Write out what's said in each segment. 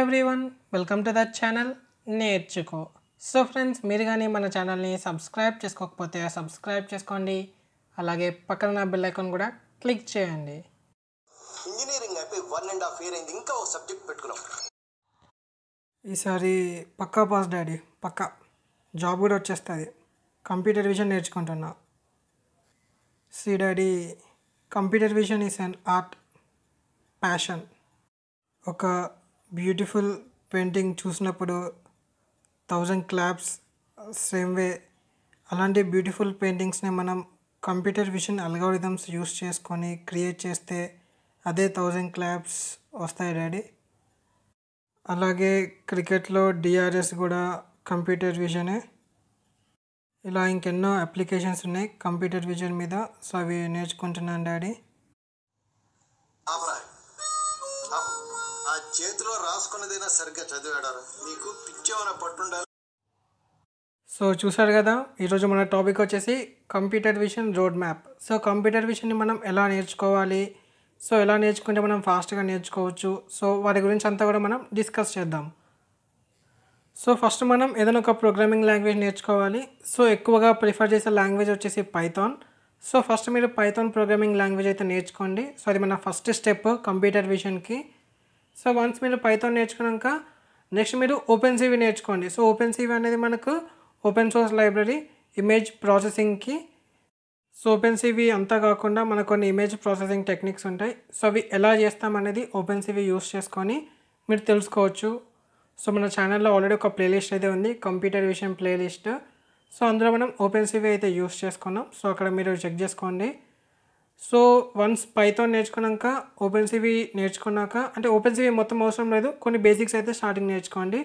everyone welcome to that channel నేర్చుకో so friends మీరు కానీ మన ఛానల్ని సబ్స్క్రైబ్ చేసుకోకపోతే సబ్స్క్రైబ్ చేసుకోండి అలాగే పక్కన బెల్ ఐకాన్ కూడా క్లిక్ చేయండి ఇంజనీరింగ్ అయిపోయి వన్ అండ్ హాఫ్ ఇయర్ అయింది ఇంకా ఒక సబ్జెక్ట్ పెట్టుకున్నాం ఈసారి పక్కా పాస్ డాడీ పక్కా జాబ్ కూడా వచ్చేస్తుంది కంప్యూటర్ విజన్ నేర్చుకుంటున్నా see daddy computer vision is and art passion ఒక బ్యూటిఫుల్ పెయింటింగ్ చూసినప్పుడు థౌజండ్ క్లాప్స్ సేమ్ వే అలాంటి బ్యూటిఫుల్ పెయింటింగ్స్ని మనం కంప్యూటర్ విషన్ అల్గారిథమ్స్ యూస్ చేసుకొని క్రియేట్ చేస్తే అదే థౌజండ్ క్లాప్స్ వస్తాయి డాడీ అలాగే క్రికెట్లో డిఆర్ఎస్ కూడా కంప్యూటర్ విజనే ఇలా ఇంకెన్నో అప్లికేషన్స్ ఉన్నాయి కంప్యూటర్ విజన్ మీద సో అవి నేర్చుకుంటున్నాను డాడీ చేతిలో రాసుకున్నదైనా సరిగ్గా చదివాడారు నీకు పిచ్చేమైనా పట్టుండాలి సో చూసారు కదా ఈరోజు మన టాపిక్ వచ్చేసి computer vision road map so computer విషన్ని మనం ఎలా నేర్చుకోవాలి సో ఎలా నేర్చుకుంటే మనం ఫాస్ట్గా నేర్చుకోవచ్చు సో వాటి గురించి అంతా కూడా మనం డిస్కస్ చేద్దాం సో ఫస్ట్ మనం ఏదైనా ఒక ప్రోగ్రామింగ్ లాంగ్వేజ్ నేర్చుకోవాలి సో ఎక్కువగా ప్రిఫర్ చేసే లాంగ్వేజ్ వచ్చేసి పైథాన్ సో ఫస్ట్ మీరు పైథాన్ ప్రోగ్రామింగ్ లాంగ్వేజ్ అయితే నేర్చుకోండి సో అది మన ఫస్ట్ స్టెప్ కంప్యూటర్ విషన్కి సో వన్స్ మీరు పైథాన్ నేర్చుకున్నాక నెక్స్ట్ మీరు ఓపెన్ సివి నేర్చుకోండి సో ఓపెన్ సివి అనేది మనకు ఓపెన్ సోర్స్ లైబ్రరీ ఇమేజ్ ప్రాసెసింగ్కి సో ఓపెన్ సివి అంతా కాకుండా మనకు కొన్ని ఇమేజ్ ప్రాసెసింగ్ టెక్నిక్స్ ఉంటాయి సో అవి ఎలా చేస్తామనేది ఓపెన్ సివి యూస్ చేసుకొని మీరు తెలుసుకోవచ్చు సో మన ఛానల్లో ఆల్రెడీ ఒక ప్లేలిస్ట్ అయితే ఉంది కంప్యూటర్ విషయం ప్లేలిస్ట్ సో అందులో మనం ఓపెన్ సివి అయితే యూస్ చేసుకున్నాం సో అక్కడ మీరు చెక్ చేసుకోండి సో వన్స్ పైథాన్ నేర్చుకున్నాక ఓపెన్ సివి నేర్చుకున్నాక అంటే ఓపెన్ సివి మొత్తం అవసరం లేదు కొన్ని బేసిక్స్ అయితే స్టార్టింగ్ నేర్చుకోండి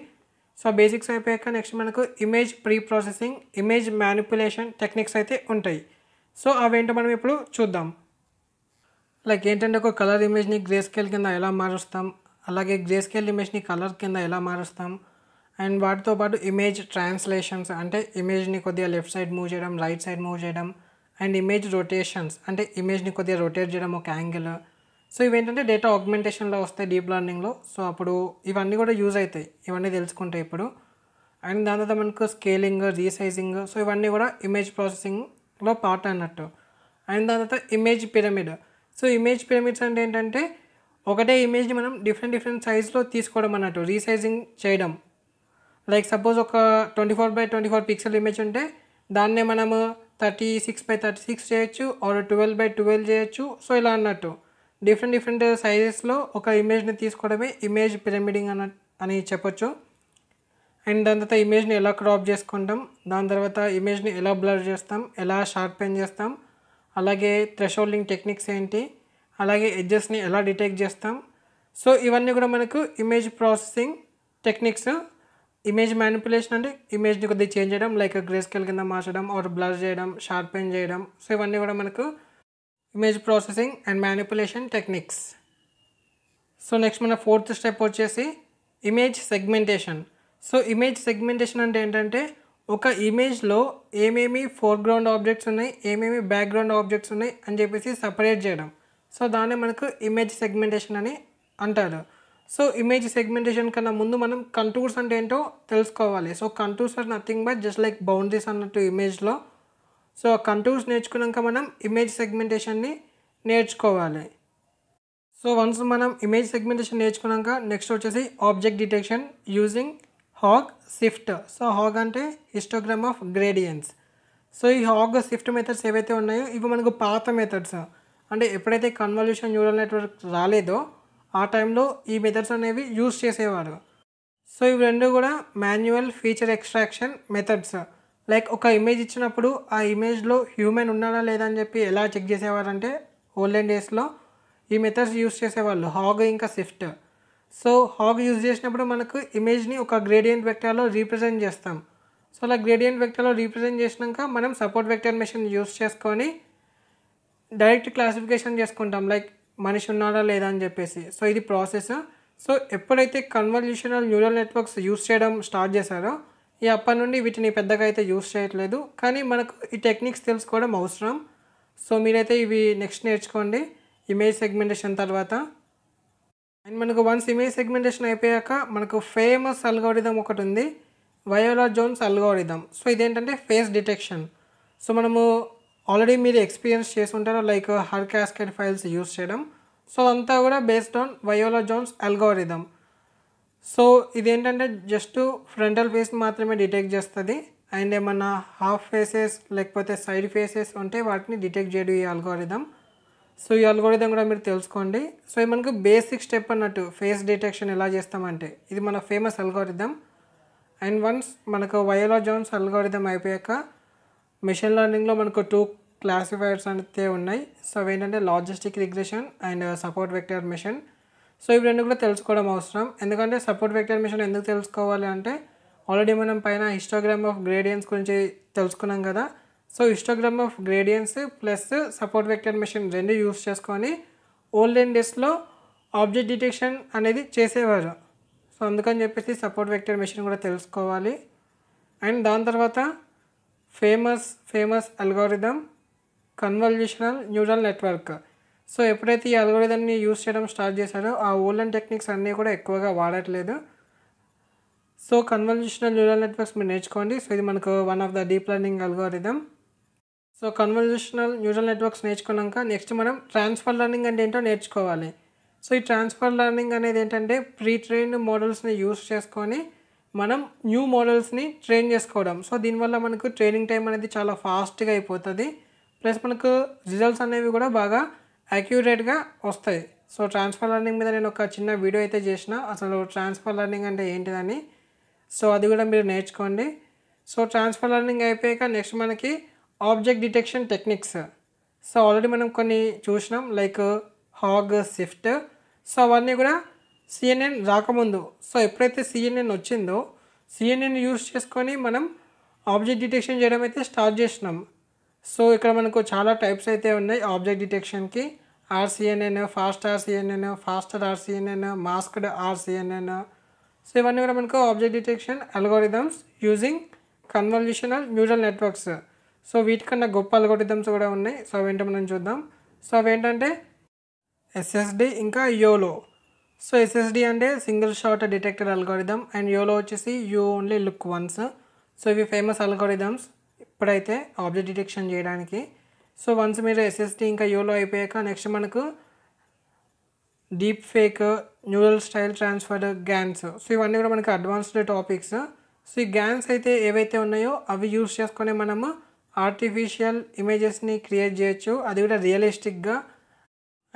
సో బేసిక్స్ అయిపోయాక నెక్స్ట్ మనకు image pre processing image manipulation techniques అయితే ఉంటాయి సో అవేంటో మనం ఇప్పుడు చూద్దాం లైక్ ఏంటంటే ఒక కలర్ ఇమేజ్ని గ్రే స్కేల్ కింద ఎలా మారుస్తాం అలాగే గ్రే స్కేల్ ఇమేజ్ని కలర్ కింద ఎలా మారుస్తాం అండ్ వాటితో పాటు ఇమేజ్ ట్రాన్స్లేషన్స్ అంటే ఇమేజ్ని కొద్దిగా లెఫ్ట్ సైడ్ మూవ్ చేయడం రైట్ సైడ్ మూవ్ చేయడం అండ్ ఇమేజ్ రొటేషన్స్ అంటే ఇమేజ్ని కొద్దిగా రొటేట్ చేయడం ఒక యాంగిల్ సో ఇవేంటంటే డేటా ఆగ్మెంటేషన్లో వస్తాయి డీప్ లెర్నింగ్లో సో అప్పుడు ఇవన్నీ కూడా యూజ్ అవుతాయి ఇవన్నీ తెలుసుకుంటాయి ఇప్పుడు అండ్ దాని తర్వాత మనకు స్కేలింగ్ రీసైజింగ్ సో ఇవన్నీ కూడా ఇమేజ్ ప్రాసెసింగ్లో పార్ట్ అన్నట్టు అండ్ దాని తర్వాత image pyramid so image pyramids అంటే ఏంటంటే ఒకటే ఇమేజ్ని మనం డిఫరెంట్ డిఫరెంట్ సైజ్లో తీసుకోవడం అన్నట్టు రీసైజింగ్ చేయడం లైక్ సపోజ్ ఒక twenty four by twenty four pixel image ఉంటే దాన్నే మనము thirty six by thirty six చేయొచ్చు ఆర్ ట్వెల్వ్ బై ట్వెల్వ్ చేయొచ్చు సో ఇలా అన్నట్టు డిఫరెంట్ డిఫరెంట్ సైజెస్లో ఒక ఇమేజ్ని తీసుకోవడమే ఇమేజ్ పిరమిడింగ్ అన్న అని చెప్పొచ్చు అండ్ దాని తర్వాత ఇమేజ్ని ఎలా క్రాప్ చేసుకుంటాం దాని తర్వాత ఇమేజ్ని ఎలా బ్లర్ చేస్తాం ఎలా షార్పెన్ చేస్తాం అలాగే థ్రెషోల్డింగ్ టెక్నిక్స్ ఏంటి అలాగే ఎడ్జెస్ని ఎలా డిటెక్ట్ చేస్తాం సో ఇవన్నీ కూడా మనకు image processing techniques image manipulation అంటే ఇమేజ్ని కొద్దిగా చేంజ్ చేయడం లైక్ గ్రేస్కేల్ కింద మార్చడం ఆర్ బ్లర్ చేయడం షార్పెన్ చేయడం సో ఇవన్నీ కూడా మనకు image processing and manipulation techniques so next మన ఫోర్త్ స్టెప్ వచ్చేసి image segmentation so image segmentation అంటే ఏంటంటే ఒక ఇమేజ్లో ఏమేమి ఫోర్గ్రౌండ్ ఆబ్జెక్ట్స్ ఉన్నాయి ఏమేమి బ్యాక్గ్రౌండ్ ఆబ్జెక్ట్స్ ఉన్నాయి అని చెప్పేసి సపరేట్ చేయడం సో దాన్ని మనకు ఇమేజ్ సెగ్మెంటేషన్ అని అంటారు సో ఇమేజ్ సెగ్మెంటేషన్ కన్నా ముందు మనం కంటూర్స్ అంటే ఏంటో తెలుసుకోవాలి so contours are nothing but just like boundaries అన్నట్టు ఇమేజ్లో సో ఆ కంటూర్స్ నేర్చుకున్నాక మనం ఇమేజ్ సెగ్మెంటేషన్ని నేర్చుకోవాలి సో వన్స్ మనం ఇమేజ్ సెగ్మెంటేషన్ నేర్చుకున్నాక నెక్స్ట్ వచ్చేసి object detection using HOG SIFT so HOG అంటే హిస్టోగ్రామ్ ఆఫ్ గ్రేడియన్స్ సో ఈ హాగ్ షిఫ్ట్ మెథడ్స్ ఏవైతే ఉన్నాయో ఇవి మనకు పాత మెథడ్స్ అంటే ఎప్పుడైతే కన్వల్యూషన్ న్యూరల్ నెట్వర్క్ రాలేదో ఆ టైంలో ఈ మెథడ్స్ అనేవి యూజ్ చేసేవారు సో ఇవి రెండు కూడా manual feature extraction methods like ఒక ఇమేజ్ ఇచ్చినప్పుడు ఆ ఇమేజ్లో హ్యూమన్ ఉన్నాడా లేదా అని చెప్పి ఎలా చెక్ చేసేవారంటే ఓల్డెన్ డేస్లో ఈ మెథడ్స్ యూజ్ చేసేవాళ్ళు హాగ్ ఇంకా స్విఫ్ట్ సో హాగ్ యూజ్ చేసినప్పుడు మనకు ఇమేజ్ని ఒక గ్రేడియంట్ వెక్టర్లో రీప్రజెంట్ చేస్తాం సో అలా గ్రేడియంట్ వెక్టర్లో రీప్రజెంట్ చేసినాక మనం సపోర్ట్ వెక్టర్ మెషిన్ యూస్ చేసుకొని డైరెక్ట్ క్లాసిఫికేషన్ చేసుకుంటాం లైక్ మనిషి ఉన్నాడా లేదా అని చెప్పేసి సో ఇది ప్రాసెస్ సో ఎప్పుడైతే కన్వల్యూషనల్ న్యూరల్ నెట్వర్క్స్ యూస్ చేయడం స్టార్ట్ చేశారో ఈ అప్పటి నుండి వీటిని పెద్దగా అయితే యూస్ చేయట్లేదు కానీ మనకు ఈ టెక్నిక్స్ తెలుసుకోవడం అవసరం సో మీరైతే ఇవి నెక్స్ట్ నేర్చుకోండి ఇమేజ్ సెగ్మెంటేషన్ తర్వాత అండ్ మనకు వన్స్ ఇమేజ్ సెగ్మెంటేషన్ అయిపోయాక మనకు ఫేమస్ అల్గోరిథం ఒకటి ఉంది వయోలా జోన్స్ అల్గోరిథం సో ఇదేంటంటే ఫేస్ డిటెక్షన్ సో మనము ఆల్రెడీ మీరు ఎక్స్పీరియన్స్ చేసి ఉంటారు like haar cascade files use చేయడం సో అంతా కూడా based on Viola Jones algorithm so ఇదేంటంటే జస్ట్ ఫ్రంటల్ ఫేస్ మాత్రమే డిటెక్ట్ చేస్తుంది అండ్ ఏమన్నా హాఫ్ ఫేసెస్ లేకపోతే సైడ్ ఫేసెస్ ఉంటే వాటిని డిటెక్ట్ చేయడం ఈ అల్గోరిథమ్ సో ఈ అల్గోరిథం కూడా మీరు తెలుసుకోండి సో ఇది మనకు బేసిక్ స్టెప్ అన్నట్టు ఫేస్ డిటెక్షన్ ఎలా చేస్తామంటే ఇది మన ఫేమస్ అల్గోరిథం అండ్ వన్స్ మనకు వయోలా జోన్స్ అల్గోరిథం అయిపోయాక మిషన్ లెర్నింగ్లో మనకు టూ క్లాసిఫైర్స్ అయితే ఉన్నాయి సో అవి ఏంటంటే logistic regression and support vector machine so ఇవి రెండు కూడా తెలుసుకోవడం అవసరం ఎందుకంటే సపోర్ట్ వెక్టర్ మిషన్ ఎందుకు తెలుసుకోవాలి అంటే ఆల్రెడీ మనం పైన హిస్టోగ్రామ్ ఆఫ్ గ్రేడియన్స్ గురించి తెలుసుకున్నాం కదా so histogram of gradients plus support vector machine రెండు యూస్ చేసుకొని ఓల్డెన్ డేస్లో ఆబ్జెక్ట్ డిటెక్షన్ అనేది చేసేవారు సో అందుకని చెప్పేసి సపోర్ట్ వెక్టర్ మిషన్ కూడా తెలుసుకోవాలి అండ్ దాని తర్వాత famous famous algorithm convolutional neural network so ఎప్పుడైతే ఈ అల్గోరిథంని యూస్ చేయడం స్టార్ట్ చేశారో ఆ ఓల్డెన్ టెక్నిక్స్ అన్నీ కూడా ఎక్కువగా వాడట్లేదు సో కన్వల్యూషనల్ న్యూరల్ నెట్వర్క్స్ మీరు నేర్చుకోండి సో ఇది మనకు one of the deep learning algorithm so convolutional neural networks నేర్చుకున్నాక నెక్స్ట్ మనం ట్రాన్స్ఫర్ లెర్నింగ్ అంటే ఏంటో నేర్చుకోవాలి సో ఈ ట్రాన్స్ఫర్ లెర్నింగ్ అనేది ఏంటంటే ప్రీ ట్రైన్డ్ మోడల్స్ని యూస్ చేసుకొని మనం న్యూ మోడల్స్ని ట్రైన్ చేసుకోవడం సో దీనివల్ల మనకు ట్రైనింగ్ టైం అనేది చాలా ఫాస్ట్గా అయిపోతుంది ప్లస్ మనకు రిజల్ట్స్ అనేవి కూడా బాగా అక్యూరేట్గా వస్తాయి సో ట్రాన్స్ఫర్ లర్నింగ్ మీద నేను ఒక చిన్న వీడియో అయితే చేసిన అసలు ట్రాన్స్ఫర్ లర్నింగ్ అంటే ఏంటిదని సో అది కూడా మీరు నేర్చుకోండి సో ట్రాన్స్ఫర్ లర్నింగ్ అయిపోయాక నెక్స్ట్ మనకి object detection techniques so already మనం కొన్ని చూసినాం లైక్ హాగ్ స్విఫ్ట్ సో అవన్నీ కూడా సిఎన్ఎన్ రాకముందు సో ఎప్పుడైతే సిఎన్ఎన్ వచ్చిందో సిఎన్ఎన్ యూస్ చేసుకొని మనం ఆబ్జెక్ట్ డిటెక్షన్ చేయడం అయితే స్టార్ట్ చేసినాం సో ఇక్కడ మనకు చాలా టైప్స్ అయితే ఉన్నాయి ఆబ్జెక్ట్ డిటెక్షన్కి RCNN fast RCNN faster RCNN masked RCNN so ఇవన్నీ కూడా మనకు object detection algorithms using convolutional neural networks so వీటికన్నా గొప్ప అల్గోరిథమ్స్ కూడా ఉన్నాయి సో ఏంటో మనం చూద్దాం సో అవి ఏంటంటే ఎస్ఎస్డి ఇంకా యోలో సో ఎస్ఎస్డి అంటే single shot detected algorithm and YOLO వచ్చేసి you only look once so ఇవి ఫేమస్ అల్గోరిథమ్స్ ఇప్పుడైతే ఆబ్జెక్ట్ డిటెక్షన్ చేయడానికి సో వన్స్ మీరు ఎస్ఎస్డి ఇంకా యోలో అయిపోయాక నెక్స్ట్ మనకు deep fake neural style transfer GANs so ఇవన్నీ కూడా మనకి అడ్వాన్స్డ్ టాపిక్స్ సో ఈ గ్యాన్స్ అయితే ఏవైతే ఉన్నాయో అవి యూస్ చేసుకొని మనము ఆర్టిఫిషియల్ ఇమేజెస్ని క్రియేట్ చేయొచ్చు అది కూడా రియలిస్టిక్గా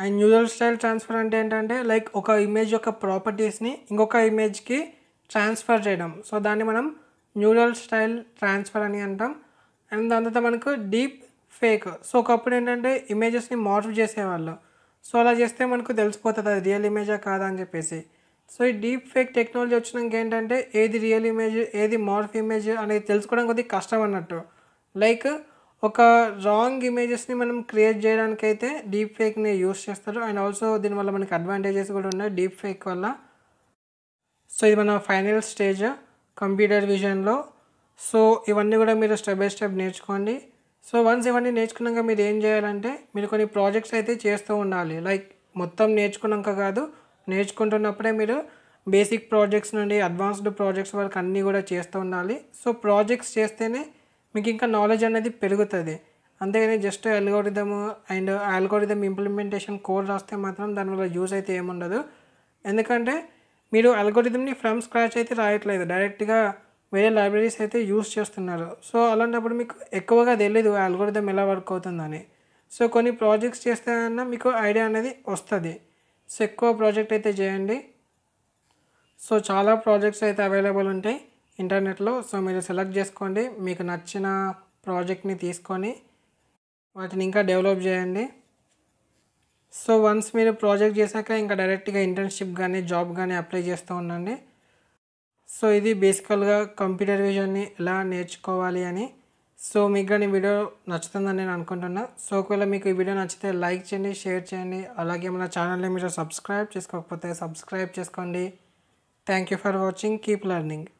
అండ్ యూజర్ స్టైల్ ట్రాన్స్ఫర్ అంటే ఏంటంటే లైక్ ఒక ఇమేజ్ యొక్క ప్రాపర్టీస్ని ఇంకొక ఇమేజ్కి ట్రాన్స్ఫర్ చేయడం సో దాన్ని మనం న్యూరల్ స్టైల్ ట్రాన్స్ఫర్ అని అంటాం అండ్ దాని తర్వాత మనకు డీప్ ఫేక్ సో ఒకప్పుడు ఏంటంటే ఇమేజెస్ని మార్పు చేసేవాళ్ళు సో అలా చేస్తే మనకు తెలిసిపోతుంది అది రియల్ ఇమేజా కాదా అని చెప్పేసి సో ఈ డీప్ ఫేక్ టెక్నాలజీ వచ్చినాక ఏంటంటే ఏది రియల్ ఇమేజ్ ఏది మార్ఫ్ ఇమేజ్ అనేది తెలుసుకోవడం కొద్దిగా కష్టం అన్నట్టు లైక్ ఒక రాంగ్ ఇమేజెస్ని మనం క్రియేట్ చేయడానికి అయితే డీప్ ఫేక్ని యూస్ చేస్తారు అండ్ ఆల్సో దీనివల్ల మనకి అడ్వాంటేజెస్ కూడా ఉన్నాయి డీప్ ఫేక్ వల్ల సో ఇది మన ఫైనల్ స్టేజ్ కంప్యూటర్ విజన్లో సో ఇవన్నీ కూడా మీరు స్టెప్ బై స్టెప్ నేర్చుకోండి సో వన్స్ ఇవన్నీ నేర్చుకున్నాక మీరు ఏం చేయాలంటే మీరు కొన్ని ప్రాజెక్ట్స్ అయితే చేస్తూ ఉండాలి లైక్ మొత్తం నేర్చుకున్నాక కాదు నేర్చుకుంటున్నప్పుడే మీరు బేసిక్ ప్రాజెక్ట్స్ నుండి అడ్వాన్స్డ్ ప్రాజెక్ట్స్ వరకు అన్నీ కూడా చేస్తూ ఉండాలి సో ప్రాజెక్ట్స్ చేస్తేనే మీకు ఇంకా నాలెడ్జ్ అనేది పెరుగుతుంది అంతేగాని just algorithm and algorithm implementation code రాస్తే మాత్రం దానివల్ల యూజ్ అయితే ఏముండదు ఎందుకంటే మీరు అల్గోరిథమ్ని ఫ్రమ్ స్క్రాచ్ అయితే రాయట్లేదు డైరెక్ట్గా వేరే లైబ్రరీస్ అయితే యూస్ చేస్తున్నారు సో అలాంటప్పుడు మీకు ఎక్కువగా తెలియదు అల్గోరిథం ఎలా వర్క్ అవుతుందని సో కొన్ని ప్రాజెక్ట్స్ చేస్తే అన్న మీకు ఐడియా అనేది వస్తుంది సో ఎక్కువ ప్రాజెక్ట్ అయితే చేయండి సో చాలా ప్రాజెక్ట్స్ అయితే అవైలబుల్ ఉంటాయి ఇంటర్నెట్లో సో మీరు సెలెక్ట్ చేసుకోండి మీకు నచ్చిన ప్రాజెక్ట్ని తీసుకొని వాటిని ఇంకా డెవలప్ చేయండి సో వన్స్ మీరు ప్రాజెక్ట్ చేశాక ఇంకా డైరెక్ట్గా ఇంటర్న్షిప్ కానీ జాబ్ కానీ అప్లై చేస్తూ ఉండండి సో ఇది బేసికల్గా కంప్యూటర్ విజన్ని ఎలా నేర్చుకోవాలి అని సో మీకు కానీ వీడియో నచ్చుతుందని నేను అనుకుంటున్నా సో ఒకవేళ మీకు ఈ వీడియో నచ్చితే లైక్ చేయండి షేర్ చేయండి అలాగే మన ఛానల్ని మీరు సబ్స్క్రైబ్ చేసుకోకపోతే సబ్స్క్రైబ్ చేసుకోండి thank you for watching keep learning